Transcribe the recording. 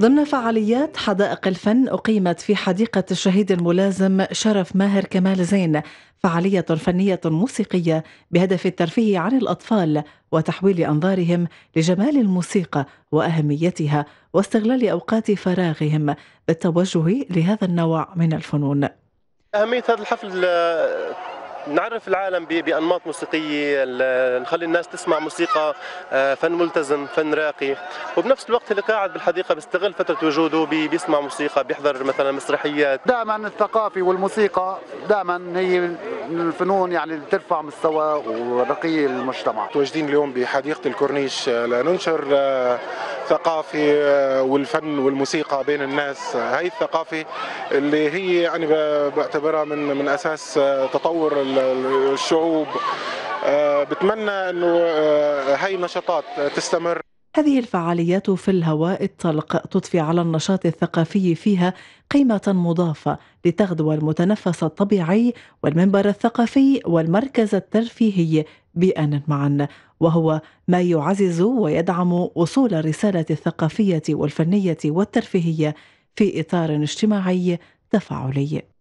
ضمن فعاليات حدائق الفن أقيمت في حديقة الشهيد الملازم شرف ماهر كمال زين فعالية فنية موسيقية بهدف الترفيه عن الأطفال وتحويل أنظارهم لجمال الموسيقى وأهميتها واستغلال أوقات فراغهم بالتوجه لهذا النوع من الفنون أهمية هذا الحفل نعرف العالم بانماط موسيقيه نخلي الناس تسمع موسيقى آه، فن ملتزم فن راقي وبنفس الوقت اللي قاعد بالحديقه بيستغل فتره وجوده بيسمع موسيقى بيحضر مثلا مسرحيات دائما الثقافه والموسيقى دائما هي من الفنون يعني اللي بترفع مستوى ورقي المجتمع متواجدين اليوم بحديقه الكورنيش آه، لننشر الثقافي آه، والفن والموسيقى بين الناس هاي الثقافة اللي هي يعني بعتبرها من من اساس آه، تطور الشعوب آه، بتمنى انه هاي النشاطات تستمر هذه الفعاليات في الهواء الطلق تضفي على النشاط الثقافي فيها قيمة مضافة لتغدو المتنفس الطبيعي والمنبر الثقافي والمركز الترفيهي بأن معا وهو ما يعزز ويدعم وصول الرساله الثقافيه والفنيه والترفيهيه في اطار اجتماعي تفاعلي